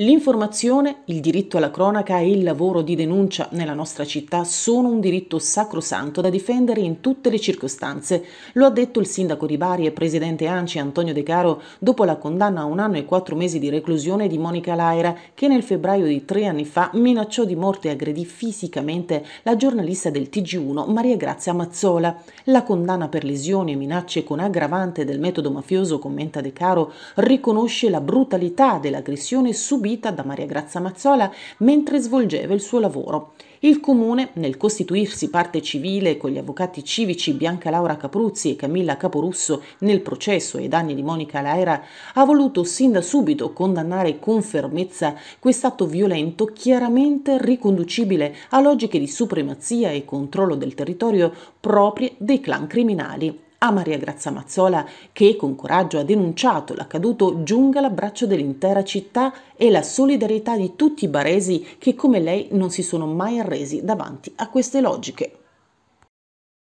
L'informazione, il diritto alla cronaca e il lavoro di denuncia nella nostra città sono un diritto sacrosanto da difendere in tutte le circostanze. Lo ha detto il sindaco di Bari e presidente ANCI Antonio De Caro dopo la condanna a un anno e quattro mesi di reclusione di Monica Laira, che nel febbraio di tre anni fa minacciò di morte e aggredì fisicamente la giornalista del TG1 Maria Grazia Mazzola. La condanna per lesioni e minacce con aggravante del metodo mafioso, commenta De Caro, riconosce la brutalità dell'aggressione subito subita da Maria Grazia Mazzola mentre svolgeva il suo lavoro. Il comune, nel costituirsi parte civile con gli avvocati civici Bianca Laura Capruzzi e Camilla Caporusso nel processo ai danni di Monica Laira, ha voluto sin da subito condannare con fermezza quest'atto violento chiaramente riconducibile a logiche di supremazia e controllo del territorio proprie dei clan criminali. A Maria Grazia Mazzola, che con coraggio ha denunciato l'accaduto, giunga l'abbraccio dell'intera città e la solidarietà di tutti i baresi che come lei non si sono mai arresi davanti a queste logiche.